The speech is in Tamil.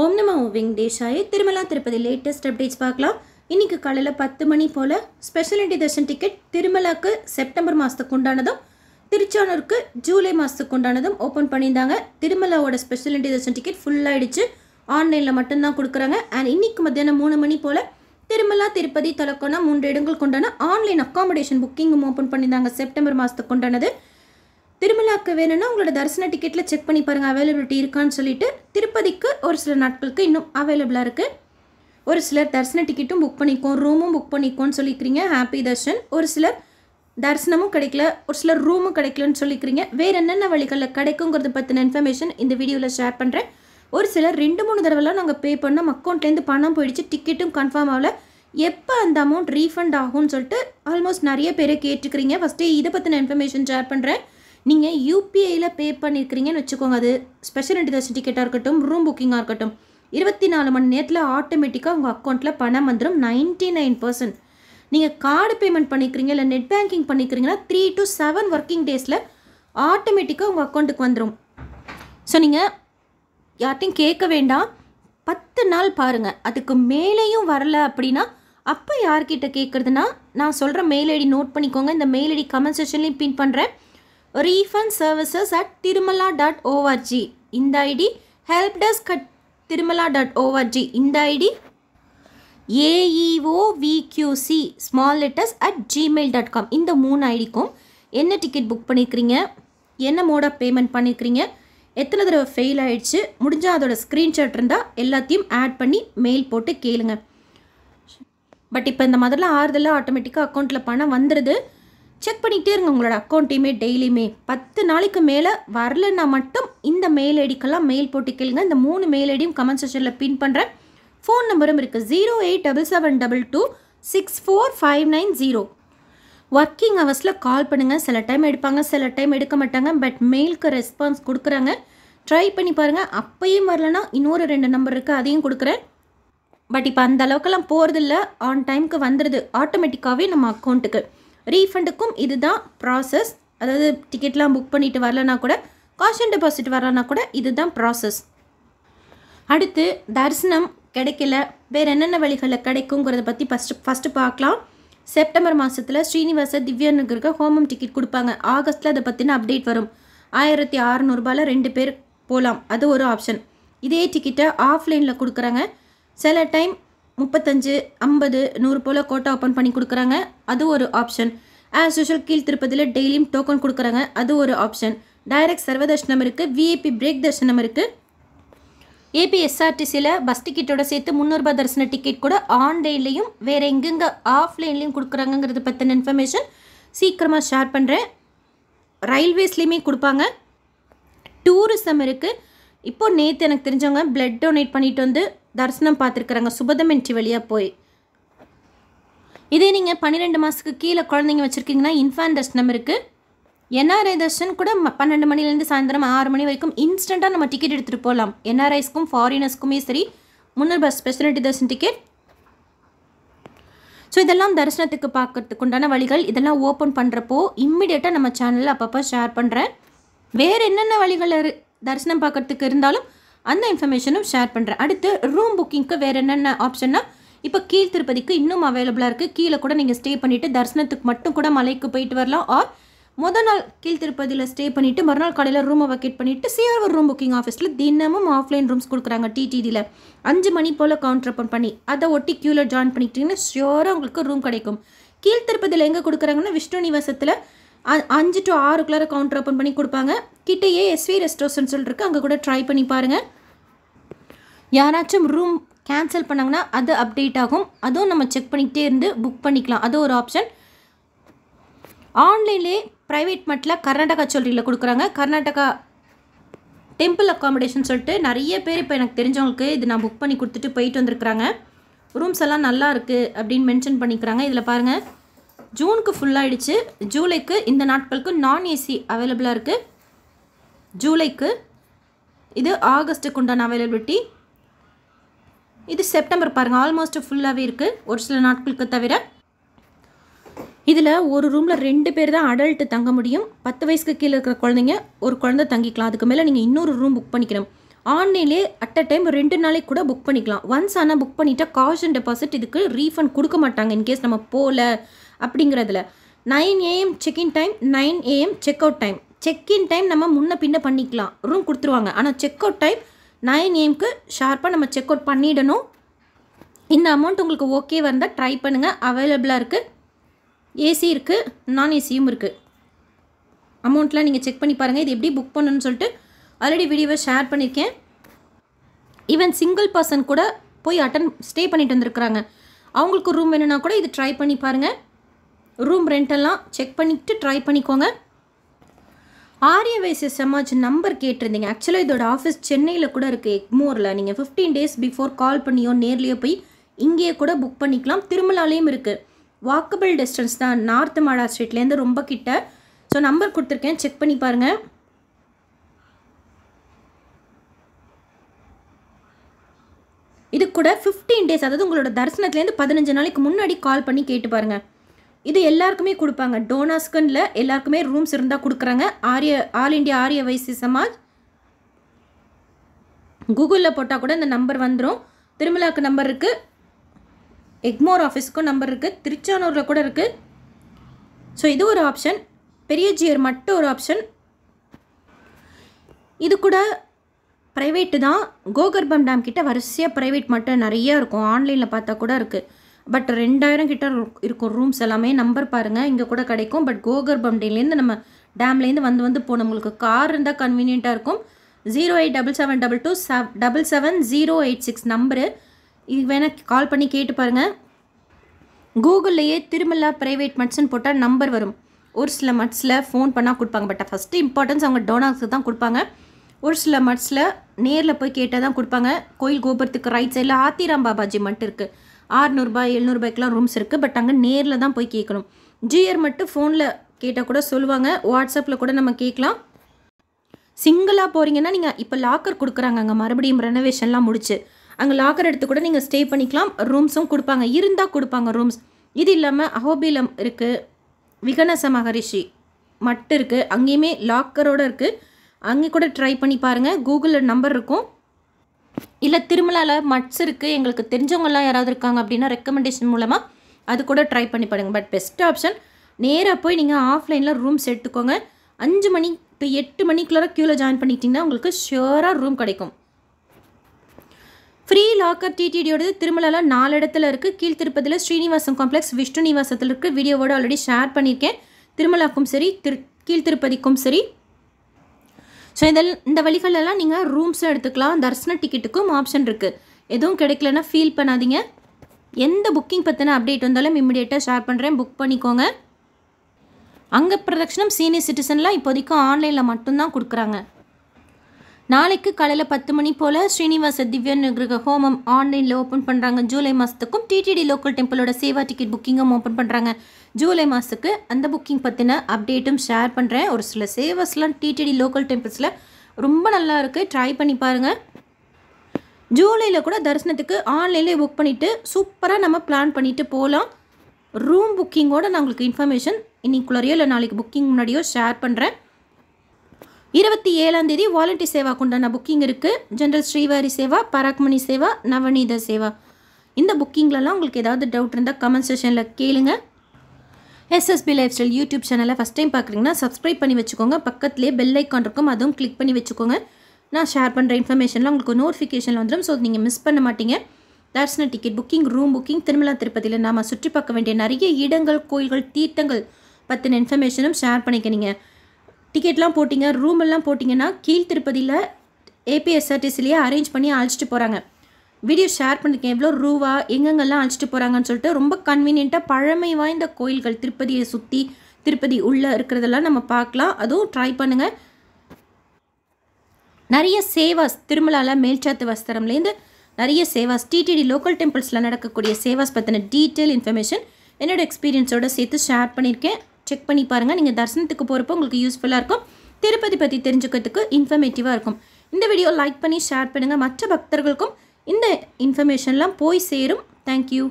ஓம் நம ஓவிங் திருமலா திருப்பதி லேட்டஸ்ட் அப்டேட்ஸ் பார்க்கலாம் இன்னைக்கு காலையில் பத்து மணி போல் ஸ்பெஷலிட்டி தர்ஷன் டிக்கெட் திருமலாக்கு செப்டம்பர் மாதத்துக்கு உண்டானதும் திருச்சானூருக்கு ஜூலை மாதத்துக்கு உண்டானதும் ஓப்பன் பண்ணியிருந்தாங்க திருமலாவோட ஸ்பெஷலிட்டி தர்ஷன் டிக்கெட் ஃபுல்லாகிடுச்சு ஆன்லைனில் மட்டும்தான் கொடுக்குறாங்க அண்ட் இன்னைக்கு மத்தியானம் மூணு மணி போல் திருமலா திருப்பதி தலக்கோனா மூன்று இடங்கள் கொண்டான ஆன்லைன் அக்காமடேஷன் புக்கிங்கும் ஓப்பன் பண்ணியிருந்தாங்க செப்டம்பர் மாதத்துக்கு உண்டானது திருமலாக்கு வேணும்னா உங்களோட தரிசன டிக்கெட்டில் செக் பண்ணி பாருங்கள் அவைலபிலிட்டி இருக்கான்னு சொல்லிட்டு திருப்பதிக்கு ஒரு சில நாட்களுக்கு இன்னும் அவைலபிளாக இருக்குது ஒரு சிலர் தரிசன டிக்கெட்டும் புக் பண்ணிக்கோம் ரூமும் புக் பண்ணிக்கோன்னு சொல்லிக்கிறீங்க ஹாப்பி தர்ஷன் ஒரு சிலர் தரிசனமும் கிடைக்கல ஒரு சிலர் ரூமும் கிடைக்கலன்னு சொல்லிக்கிறீங்க வேறு என்னென்ன வழிகளில் கிடைக்குங்கிறது பற்றின இன்ஃபர்மேஷன் இந்த வீடியோவில் ஷேர் பண்ணுறேன் ஒரு சிலர் ரெண்டு மூணு தடவைலாம் நாங்கள் பே பண்ணோம் அக்கௌண்ட்லேருந்து பணம் போயிடுச்சு டிக்கெட்டும் கன்ஃபார்ம் ஆகல எப்போ அந்த அமௌண்ட் ரீஃபண்ட் ஆகும்னு சொல்லிட்டு ஆல்மோஸ்ட் நிறைய பேரை கேட்டுக்கிறீங்க ஃபஸ்ட்டு இதை பற்றின இன்ஃபர்மேஷன் ஷேர் பண்ணுறேன் நீங்கள் யூபிஐயில் பே பண்ணியிருக்கிறீங்கன்னு வச்சுக்கோங்க அது ஸ்பெஷல் இன்ட்ரெஸ்ட் டிக்கெட்டாக இருக்கட்டும் ரூம் புக்கிங்காக இருக்கட்டும் இருபத்தி நாலு மணி நேரத்தில் ஆட்டோமேட்டிக்காக உங்கள் அக்கௌண்ட்டில் பணம் வந்துடும் நைன்ட்டி நைன் பர்சன்ட் நீங்கள் கார்டு பேமெண்ட் பண்ணிக்கிறீங்க இல்லை நெட் பேங்கிங் பண்ணிக்கிறீங்கன்னா த்ரீ டு செவன் ஒர்க்கிங் டேஸில் ஆட்டோமேட்டிக்காக உங்கள் அக்கௌண்ட்டுக்கு வந்துடும் ஸோ நீங்கள் யார்ட்டையும் கேட்க வேண்டாம் பத்து நாள் பாருங்கள் அதுக்கு மேலேயும் வரல அப்படின்னா அப்போ யார்கிட்ட கேட்குறதுனா நான் சொல்கிற மெயில் ஐடி நோட் பண்ணிக்கோங்க இந்த மெயில் ஐடி கமெண்ட் செஷன்லேயும் பின் பண்ணுறேன் refund services at Tirumala dot ORG இந்த ID help desk at Tirumala dot ORG இந்த ID AEOVQC small letters at Gmail dot com இந்த மூணு ஐடிக்கும் என்ன டிக்கெட் புக் பண்ணியிருக்கிறீங்க என்ன மோட் பேமெண்ட் பண்ணியிருக்கிறீங்க எத்தனை தடவை ஃபெயில் ஆகிடுச்சு முடிஞ்சால் அதோட ஸ்க்ரீன்ஷாட் இருந்தால் எல்லாத்தையும் ஆட் பண்ணி மெயில் போட்டு கேளுங்க பட் இப்போ இந்த மாதிரிலாம் ஆறுதலாக ஆட்டோமேட்டிக்காக அக்கௌண்ட்டில் பணம் வந்துடுது செக் பண்ணிகிட்டே இருங்க உங்களோட அக்கௌண்ட்டையுமே டெய்லியுமே பத்து நாளைக்கு மேலே வரலன்னா மட்டும் இந்த மெயில் ஐடிக்கெல்லாம் மெயில் போட்டு கேளுங்க இந்த மூணு மெயில் ஐடியும் கமெண்ட் செக்ஷனில் பின் பண்ணுறேன் ஃபோன் நம்பரும் இருக்குது zero eight double seven double two six four five nine zero working ஹவர்ஸில் கால் பண்ணுங்கள் சில டைம் எடுப்பாங்க சில டைம் எடுக்க மாட்டாங்க பட் மெயிலுக்கு ரெஸ்பான்ஸ் கொடுக்குறாங்க ட்ரை பண்ணி பாருங்கள் அப்பையும் வரலன்னா இன்னொரு ரெண்டு நம்பர் இருக்குது அதையும் கொடுக்குறேன் பட் இப்போ அந்த அளவுக்கெல்லாம் போகிறதில்ல ஆன் டைமுக்கு வந்துடுது ஆட்டோமேட்டிக்காகவே நம்ம அக்கௌண்ட்டுக்கு ரீஃபண்டுக்கும் இதுதான் ப்ராசஸ் அதாவது டிக்கெட்லாம் புக் பண்ணிவிட்டு வரலனா கூட காஷ் அண்ட் டெபாசிட் வரலனா கூட இதுதான் ப்ராசஸ் அடுத்து தரிசனம் கிடைக்கல வேறு என்னென்ன வழிகளில் கிடைக்குங்கிறத பற்றி ஃபஸ்ட்டு ஃபஸ்ட்டு பார்க்கலாம் செப்டம்பர் மாதத்தில் ஸ்ரீனிவாச திவ்யானுக்கு ஹோமம் டிக்கெட் கொடுப்பாங்க ஆகஸ்ட்டில் அதை பற்றின அப்டேட் வரும் ஆயிரத்தி அறநூறுபாவில் ரெண்டு பேர் போகலாம் அது ஒரு ஆப்ஷன் இதே டிக்கெட்டை ஆஃப்லைனில் கொடுக்குறாங்க சில டைம் முப்பத்தஞ்சு ஐம்பது நூறு போல் கோட்டா ஓப்பன் பண்ணி கொடுக்குறாங்க அது ஒரு ஆப்ஷன் ஆஸ் யூஷுவல் கீழ் திருப்பதியில் டெய்லியும் டோக்கன் கொடுக்குறாங்க அது ஒரு ஆப்ஷன் டைரக்ட் சர்வ தர்ஷனம் இருக்குது விஏபி பிரேக் தர்ஷனம் இருக்குது ஏபிஎஸ்ஆர்டிசியில் பஸ் டிக்கெட்டோட சேர்த்து முந்நூறுபா தரிசன டிக்கெட் கூட ஆன்லைன்லேயும் வேறு எங்கெங்கே ஆஃப்லைன்லேயும் கொடுக்குறாங்கங்கிறத பற்றின இன்ஃபர்மேஷன் சீக்கிரமாக ஷேர் பண்ணுறேன் ரயில்வேஸ்லேயுமே கொடுப்பாங்க டூரிசம் இருக்குது இப்போது நேற்று எனக்கு தெரிஞ்சவங்க பிளட் டொனேட் பண்ணிட்டு வந்து தரிசனம் பார்த்துருக்குறாங்க சுபதமின்ட்டி வழியாக போய் இதே நீங்கள் பன்னிரெண்டு மாதத்துக்கு கீழே குழந்தைங்க வச்சுருக்கீங்கன்னா இன்ஃபான் தர்ஷனம் இருக்குது என்ஆர்ஐ தர்ஷன் கூட பன்னெண்டு மணிலேருந்து சாயந்தரம் ஆறு மணி வரைக்கும் இன்ஸ்டண்ட்டாக நம்ம டிக்கெட் எடுத்துகிட்டு போகலாம் என்ஆர்ஐஸ்க்கும் ஃபாரினர்ஸ்க்குமே சரி முன்னூறு பஸ் ஸ்பெஷாலிட்டி தர்ஷன் டிக்கெட் ஸோ இதெல்லாம் தரிசனத்துக்கு பார்க்கறதுக்கு உண்டான வழிகள் இதெல்லாம் ஓப்பன் பண்ணுறப்போ இம்மிடியேட்டாக நம்ம சேனலில் அப்பப்போ ஷேர் பண்ணுறேன் வேறு என்னென்ன வழிகள் தரிசனம் பார்க்குறதுக்கு இருந்தாலும் அந்த இன்ஃபர்மேஷனும் ஷேர் பண்ணுறேன் அடுத்து ரூம் புக்கிங்க்கு வேறு என்னென்ன ஆப்ஷன்னா இப்போ கீழ் திருப்பதிக்கு இன்னும் அவைலபிளாக இருக்குது கீழே கூட நீங்கள் ஸ்டே பண்ணிவிட்டு தரிசனத்துக்கு மட்டும் கூட மலைக்கு போயிட்டு வரலாம் ஆர் மொதல் நாள் கீழ் திருப்பதியில் ஸ்டே பண்ணிவிட்டு மறுநாள் காலையில் ரூமை வக்கேட் பண்ணிவிட்டு சிஆர்வர் ரூம் புக்கிங் ஆஃபீஸில் தினமும் ஆஃப்லைன் ரூம்ஸ் கொடுக்குறாங்க டிடிடியில் அஞ்சு மணி போல் கவுண்டர் ஓப்பன் பண்ணி அதை ஒட்டி க்யூவில் ஜாயின் பண்ணிக்கிட்டிங்கன்னா ஷியோராக உங்களுக்கு ரூம் கிடைக்கும் கீழ் திருப்பதியில் எங்கே கொடுக்குறாங்கன்னா விஷ்ணு நிவாசத்தில் அஞ்சு டு ஆறுக்குள்ளார கவுண்டர் ஓப்பன் பண்ணி கொடுப்பாங்க கிட்டேயே எஸ்வி ரெஸ்டாரண்ட் சொல்லிருக்கு அங்கே கூட ட்ரை பண்ணி பாருங்கள் யாராச்சும் ரூம் கேன்சல் பண்ணாங்கன்னா அது அப்டேட் ஆகும் அதுவும் நம்ம செக் பண்ணிக்கிட்டே இருந்து புக் பண்ணிக்கலாம் அது ஒரு ஆப்ஷன் ஆன்லைன்லேயே ப்ரைவேட் மட்டில் கர்நாடகா சொல்லியில் கொடுக்குறாங்க கர்நாடகா டெம்பிள் அக்காமடேஷன் சொல்லிட்டு நிறைய பேர் இப்போ எனக்கு தெரிஞ்சவங்களுக்கு இது நான் புக் பண்ணி கொடுத்துட்டு போயிட்டு வந்திருக்கிறாங்க ரூம்ஸ் எல்லாம் நல்லா இருக்குது அப்படின்னு மென்ஷன் பண்ணிக்கிறாங்க இதில் பாருங்கள் ஜூனுக்கு ஃபுல்லாகிடுச்சு ஜூலைக்கு இந்த நாட்களுக்கு நான் ஏசி அவைலபிளாக இருக்குது ஜூலைக்கு இது ஆகஸ்ட்டுக்கு உண்டான அவைலபிலிட்டி இது செப்டம்பர் பாருங்கள் ஆல்மோஸ்ட் ஃபுல்லாகவே இருக்குது ஒரு சில நாட்களுக்கு தவிர இதில் ஒரு ரூமில் ரெண்டு பேர் தான் அடல்ட்டு தங்க முடியும் பத்து வயசுக்கு கீழே இருக்கிற குழந்தைங்க ஒரு குழந்தை தங்கிக்கலாம் அதுக்கு மேலே நீங்கள் இன்னொரு ரூம் புக் பண்ணிக்கணும் ஆன்லைன்லேயே அட் அ டைம் ரெண்டு நாளைக்கு கூட புக் பண்ணிக்கலாம் ஒன்ஸ் ஆனால் புக் பண்ணிவிட்டால் காஷ் அண்ட் டெபாசிட் இதுக்கு ரீஃபண்ட் கொடுக்க மாட்டாங்க இன்கேஸ் நம்ம போகல அப்படிங்கிறதுல nine AM check in time nine AM check out time check in time நம்ம முன்ன பின்ன பண்ணிக்கலாம் ரூம் கொடுத்துருவாங்க ஆனால் செக் அவுட் டைம் நைன் ஏஎம்க்கு ஷார்ப்பாக நம்ம செக் அவுட் பண்ணிடணும் இந்த அமௌண்ட் உங்களுக்கு ஓகே வந்தால் ட்ரை பண்ணுங்கள் அவைலபிளாக இருக்குது ஏசி இருக்குது நான் ஏசியும் இருக்குது அமௌண்ட்லாம் நீங்கள் செக் பண்ணி பாருங்கள் இது எப்படி புக் பண்ணணும்னு சொல்லிட்டு ஆல்ரெடி வீடியோவை ஷேர் பண்ணியிருக்கேன் ஈவன் சிங்கிள் பர்சன் கூட போய் அட்டன் ஸ்டே பண்ணிட்டு வந்திருக்கிறாங்க அவங்களுக்கு ரூம் வேணும்னா கூட இது ட்ரை பண்ணி பாருங்கள் ரூம் ரெண்டெல்லாம் செக் பண்ணிக்கிட்டு ட்ரை பண்ணிக்கோங்க ஆரிய வைசிய சமாஜ் நம்பர் கேட்டிருந்தீங்க ஆக்சுவலாக இதோட ஆஃபீஸ் சென்னையில் கூட இருக்குது எக்மோரில் நீங்கள் ஃபிஃப்டீன் டேஸ் பிஃபோர் கால் பண்ணியோ நேர்லேயோ போய் இங்கேயே கூட புக் பண்ணிக்கலாம் திருமலாலேயும் இருக்குது வாக்கபிள் டிஸ்டன்ஸ் தான் நார்த் மாடா ஸ்ட்ரீட்லேருந்து ரொம்ப கிட்ட ஸோ நம்பர் கொடுத்துருக்கேன் செக் பண்ணி பாருங்கள் இது கூட ஃபிஃப்டீன் டேஸ் அதாவது உங்களோட தரிசனத்துலேருந்து பதினஞ்சு நாளைக்கு முன்னாடி கால் பண்ணி கேட்டு பாருங்கள் இது எல்லாருக்குமே கொடுப்பாங்க டோனாஸ்கனில் எல்லாருக்குமே ரூம்ஸ் இருந்தால் கொடுக்குறாங்க ஆரிய ஆல் இண்டியா ஆரிய வைசிய சமாஜ் கூகுளில் போட்டால் கூட இந்த நம்பர் வந்துடும் திருமலாவுக்கு நம்பர் இருக்குது எக்மோர் ஆஃபீஸுக்கும் நம்பர் இருக்குது திருச்சானூரில் கூட இருக்குது ஸோ இது ஒரு ஆப்ஷன் பெரிய ஜியர் மட்டும் ஒரு ஆப்ஷன் இது கூட ப்ரைவேட்டு தான் கோகர்பம் டேம் கிட்டே வரிசையாக ப்ரைவேட் மட்டும் நிறையா இருக்கும் ஆன்லைனில் பார்த்தா கூட இருக்குது பட் ரெண்டாயிரம் கிட்ட இருக்கும் ரூம்ஸ் எல்லாமே நம்பர் பாருங்கள் இங்கே கூட கிடைக்கும் பட் கோகர் பம்டிலேருந்து நம்ம டேம்லேருந்து வந்து வந்து போகணும் உங்களுக்கு கார் இருந்தால் கன்வீனியண்ட்டாக இருக்கும் zero eight double seven double two seven double seven zero eight six number இது வேணால் கால் பண்ணி கேட்டு பாருங்கள் கூகுள்லேயே திருமலா ப்ரைவேட் மட்ஸ்ன்னு போட்டால் நம்பர் வரும் ஒரு சில மட்ஸில் ஃபோன் பண்ணால் கொடுப்பாங்க பட் ஃபஸ்ட்டு இம்பார்ட்டன்ஸ் அவங்க டோனாக்ஸுக்கு தான் கொடுப்பாங்க ஒரு சில மட்ஸில் நேரில் போய் கேட்டால் தான் கொடுப்பாங்க கோயில் கோபுரத்துக்கு ரைட் சைடில் ஆத்திராம் பாபாஜி மட்டும் இருக்குது ஆறுநூறுபா எழுநூறுபாய்க்கெலாம் ரூம்ஸ் இருக்குது பட் அங்கே நேரில் தான் போய் கேட்கணும் ஜிஆர் மட்டும் ஃபோனில் கேட்டால் கூட சொல்லுவாங்க வாட்ஸ்அப்பில் கூட நம்ம கேட்கலாம் சிங்கிளாக போகிறீங்கன்னா நீங்கள் இப்போ லாக்கர் கொடுக்குறாங்க அங்கே மறுபடியும் ரெனோவேஷன்லாம் முடிச்சு அங்கே லாக்கர் எடுத்து கூட நீங்கள் ஸ்டே பண்ணிக்கலாம் ரூம்ஸும் கொடுப்பாங்க இருந்தால் கொடுப்பாங்க ரூம்ஸ் இது இல்லாமல் அஹோபிலம் இருக்குது விகனச மகரிஷி மட்டும் இருக்குது அங்கேயுமே லாக்கரோடு இருக்குது அங்கே கூட ட்ரை பண்ணி பாருங்கள் கூகுளில் நம்பர் இருக்கும் இல்லை திருமலாவில் மட்ஸ் இருக்குது எங்களுக்கு தெரிஞ்சவங்கலாம் யாராவது இருக்காங்க அப்படின்னா ரெக்கமெண்டேஷன் மூலமாக அது கூட ட்ரை பண்ணி பாருங்கள் பட் பெஸ்ட் ஆப்ஷன் நேராக போய் நீங்கள் ஆஃப்லைனில் ரூம்ஸ் எடுத்துக்கோங்க அஞ்சு மணி டு எட்டு மணிக்குள்ளார க்யூவில் ஜாயின் பண்ணிக்கிட்டிங்கன்னா உங்களுக்கு ஷியோராக ரூம் கிடைக்கும் ஃப்ரீ லாக்கர் டிடிடியோடது திருமலாவில் நாலு இடத்துல இருக்குது திருப்பதியில் ஸ்ரீனிவாசம் காம்ப்ளெக்ஸ் விஷ்ணு நிவாசத்தில் இருக்குது வீடியோவோடு ஆல்ரெடி ஷேர் பண்ணியிருக்கேன் திருமலாக்கும் சரி திரு கீழ்த்திருப்பதிக்கும் சரி ஸோ இதில் இந்த வழிகளெல்லாம் நீங்கள் ரூம்ஸும் எடுத்துக்கலாம் தர்சன டிக்கெட்டுக்கும் ஆப்ஷன் இருக்குது எதுவும் கிடைக்கலன்னா ஃபீல் பண்ணாதீங்க எந்த புக்கிங் பற்றின அப்டேட் வந்தாலும் இம்மிடியேட்டாக ஷேர் பண்ணுறேன் புக் பண்ணிக்கோங்க அங்கே பிரதட்சணம் சீனியர் சிட்டிசன்லாம் இப்போதைக்கும் ஆன்லைனில் மட்டும்தான் கொடுக்குறாங்க நாளைக்கு காலையில் பத்து மணி போல் ஸ்ரீனிவாச திவ்ய நிகிரக ஹோமம் ஆன்லைனில் ஓப்பன் பண்ணுறாங்க ஜூலை மாதத்துக்கும் டிடிடி லோக்கல் டெம்பிளோட சேவா டிக்கெட் புக்கிங்கும் ஓப்பன் பண்ணுறாங்க ஜூலை மாதத்துக்கு அந்த புக்கிங் பற்றின அப்டேட்டும் ஷேர் பண்ணுறேன் ஒரு சில சேவர்ஸ்லாம் டிடிடி லோக்கல் டெம்பிள்ஸில் ரொம்ப நல்லா இருக்குது ட்ரை பண்ணி பாருங்கள் ஜூலையில் கூட தரிசனத்துக்கு ஆன்லைன்லேயே புக் பண்ணிவிட்டு சூப்பராக நம்ம பிளான் பண்ணிவிட்டு போகலாம் ரூம் புக்கிங்கோட நான் உங்களுக்கு இன்ஃபர்மேஷன் இன்னைக்குள்ளாரையோ இல்லை நாளைக்கு புக்கிங் முன்னாடியோ ஷேர் பண்ணுறேன் இருபத்தி ஏழாம் தேதி வாலண்டியர் சேவாக்கு உண்டான புக்கிங் இருக்குது ஜென்ரல் ஸ்ரீவாரி சேவா பராக்மணி சேவா நவநீத சேவா இந்த புக்கிங்லலாம் உங்களுக்கு ஏதாவது டவுட் இருந்தால் கமெண்ட் செஷனில் கேளுங்க எஸ்எஸ்பி லைஃப் ஸ்டைல் யூடியூப் சேனலை ஃபஸ்ட் டைம் பார்க்குறீங்கன்னா சப்ஸ்கிரைப் பண்ணி வச்சுக்கோங்க பக்கத்துலேயே பெல் ஐக்கான் இருக்கும் அதுவும் கிளிக் பண்ணி வச்சுக்கோங்க நான் ஷேர் பண்ணுற இன்ஃபர்மேஷன்லாம் உங்களுக்கு நோட்டிஃபிகேஷன் வந்துடும் ஸோ நீங்கள் மிஸ் பண்ண மாட்டீங்க darshan ticket booking room booking Tirumala திருப்பதியில் நாம் சுற்றி பார்க்க வேண்டிய நிறைய இடங்கள் கோயில்கள் தீர்த்தங்கள் பற்றின இன்ஃபர்மேஷனும் ஷேர் பண்ணிக்கிறீங்க டிக்கெட்லாம் போட்டிங்க ரூமெல்லாம் போட்டிங்கன்னா கீழ் திருப்பதியில் ஏபிஎஸ்ஆர்டிசிலேயே அரேஞ்ச் பண்ணி அழைச்சிட்டு போகிறாங்க வீடியோ ஷேர் பண்ணிருக்கேன் எவ்வளோ ரூவா எங்கெங்கெல்லாம் அழைச்சிட்டு போகிறாங்கன்னு சொல்லிட்டு ரொம்ப கன்வீனியண்ட்டாக பழமை வாய்ந்த கோயில்கள் திருப்பதியை சுற்றி திருப்பதி உள்ளே இருக்கிறதெல்லாம் நம்ம பார்க்கலாம் அதுவும் ட்ரை பண்ணுங்கள் நிறைய சேவாஸ் திருமலாவில் மேல்சாத்து வஸ்திரம்லேருந்து நிறைய சேவாஸ் டிடிடி லோக்கல் டெம்பிள்ஸில் நடக்கக்கூடிய சேவாஸ் பற்றின டீட்டெயில் இன்ஃபர்மேஷன் என்னோடய எக்ஸ்பீரியன்ஸோடு சேர்த்து ஷேர் பண்ணியிருக்கேன் செக் பண்ணி பாருங்கள் நீங்கள் தரிசனத்துக்கு போகிறப்போ உங்களுக்கு யூஸ்ஃபுல்லாக இருக்கும் திருப்பதி பற்றி தெரிஞ்சுக்கிறதுக்கு இன்ஃபர்மேட்டிவாக இருக்கும் இந்த வீடியோ லைக் பண்ணி ஷேர் பண்ணுங்கள் மற்ற பக்தர்களுக்கும் இந்த இன்ஃபர்மேஷன்லாம் போய் சேரும் தேங்க்யூ